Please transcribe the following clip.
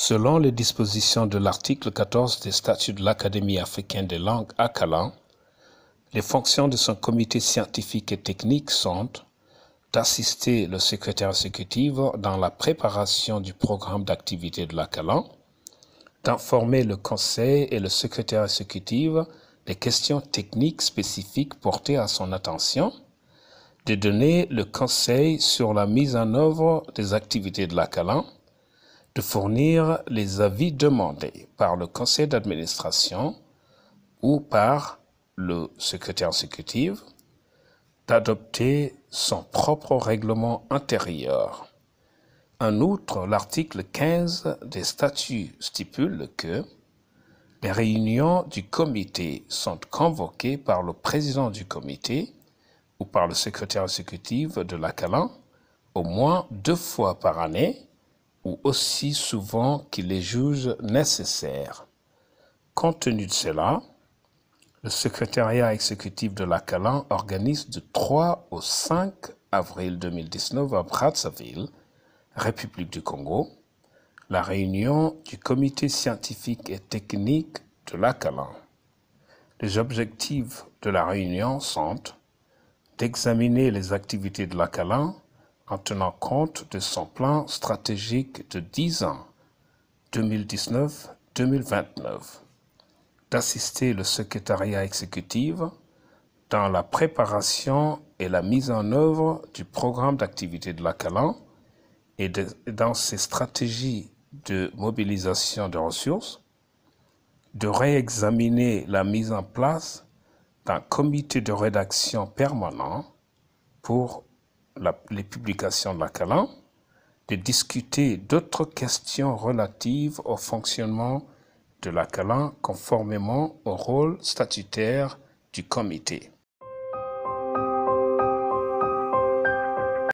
Selon les dispositions de l'article 14 des statuts de l'Académie africaine des langues Calan, les fonctions de son comité scientifique et technique sont d'assister le secrétaire exécutif dans la préparation du programme d'activité de l'ACALAN, d'informer le conseil et le secrétaire exécutif des questions techniques spécifiques portées à son attention, de donner le conseil sur la mise en œuvre des activités de l'ACALAN, de fournir les avis demandés par le conseil d'administration ou par le secrétaire exécutif, d'adopter son propre règlement intérieur. En outre, l'article 15 des statuts stipule que les réunions du comité sont convoquées par le président du comité ou par le secrétaire exécutif de l'ACALAN au moins deux fois par année aussi souvent qu'il les juge nécessaires. Compte tenu de cela, le secrétariat exécutif de l'ACALAN organise du 3 au 5 avril 2019 à Brazzaville, République du Congo, la réunion du comité scientifique et technique de l'ACALAN. Les objectifs de la réunion sont d'examiner les activités de l'ACALAN, en tenant compte de son plan stratégique de 10 ans 2019-2029 d'assister le secrétariat exécutif dans la préparation et la mise en œuvre du programme d'activité de l'ACALAN et dans ses stratégies de mobilisation de ressources, de réexaminer la mise en place d'un comité de rédaction permanent pour les publications de la CALAN, de discuter d'autres questions relatives au fonctionnement de la CALAN conformément au rôle statutaire du comité.